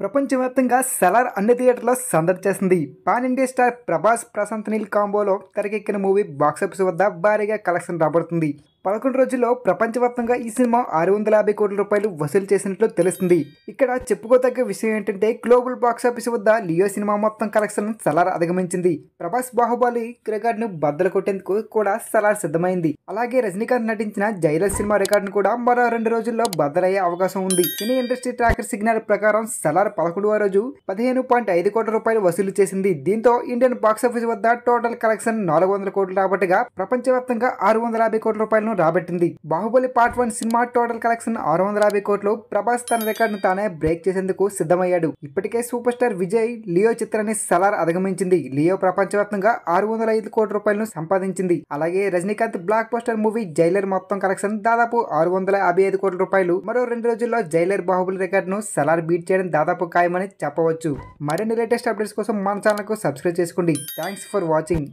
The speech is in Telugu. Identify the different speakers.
Speaker 1: ప్రపంచవ్యాప్తంగా సెలర్ అన్ని థియేటర్లో సందడి చేసింది pan India star Prabhas Prashanth Neel కాంబోలో తెరకెక్కిన మూవీ బాక్సాఫీస్ వద్ద భారీగా కలెక్షన్ రాబడుతుంది పదకొండు రోజుల్లో ప్రపంచవ్యాప్తంగా ఈ సినిమా ఆరు వందల యాభై కోట్ల రూపాయలు వసూలు చేసినట్లు తెలుస్తుంది ఇక్కడ చెప్పుకోదగ్గ విషయం ఏంటంటే గ్లోబల్ బాక్సాఫీస్ వద్ద లియో సినిమా మొత్తం కలెక్షన్ సలార్ అధిగమించింది ప్రభాస్ బాహుబలి ను బద్దలు కొట్టేందుకు కూడా సలార్ సిద్ధమైంది అలాగే రజనీకాంత్ నటించిన జైలర్ సినిమా రికార్డును కూడా మరో రెండు రోజుల్లో బద్దలయ్యే అవకాశం ఉంది సినీ ఇండస్ట్రీ ట్రాకర్ సిగ్నల్ ప్రకారం సలార్ పదకొండవ రోజు పదిహేను పాయింట్ ఐదు కోట్ల రూపాయలు వసూలు చేసింది దీంతో ఇండియన్ బాక్సాఫీస్ వద్ద టోటల్ కలెక్షన్ నాలుగు వందల కోట్లు రాబట్టగా ప్రపంచవ్యాప్తంగా ఆరు వందల యాభై కోట్ల రూపాయలు రికార్డును రాబట్టింది Baahubali part one cinema total collection ఆరు వందల యాభై కోట్లు ప్రభాస్ తన రికార్డును తానే బ్రేక్ చేసేందుకు సిద్ధమయ్యాడు ఇప్పటికే సూపర్ స్టార్ విజయ్ లియో చిత్రాన్ని సలార్ అధిగమించింది లియో ప్రపంచవ్యాప్తంగా ఆరు వందల ఐదు కోట్ల రూపాయలను సంపాదించింది అలాగే Rajinikanth blockbuster movie Jailer మొత్తం కలెక్షన్ దాదాపు ఆరు వందల యాభై ఐదు కోట్ల రూపాయలు మరో రెండు రోజుల్లో జైలర్ బాహుబలి రికార్డును సలార్ బీట్ చేయడం దాదాపు ఖాయమని చెప్పవచ్చు మరిన్ని లేటెస్ట్ అప్డేట్స్ కోసం మన ఛానల్కు సబ్స్క్రైబ్ చేసుకోండి థ్యాంక్స్ ఫర్ వాచింగ్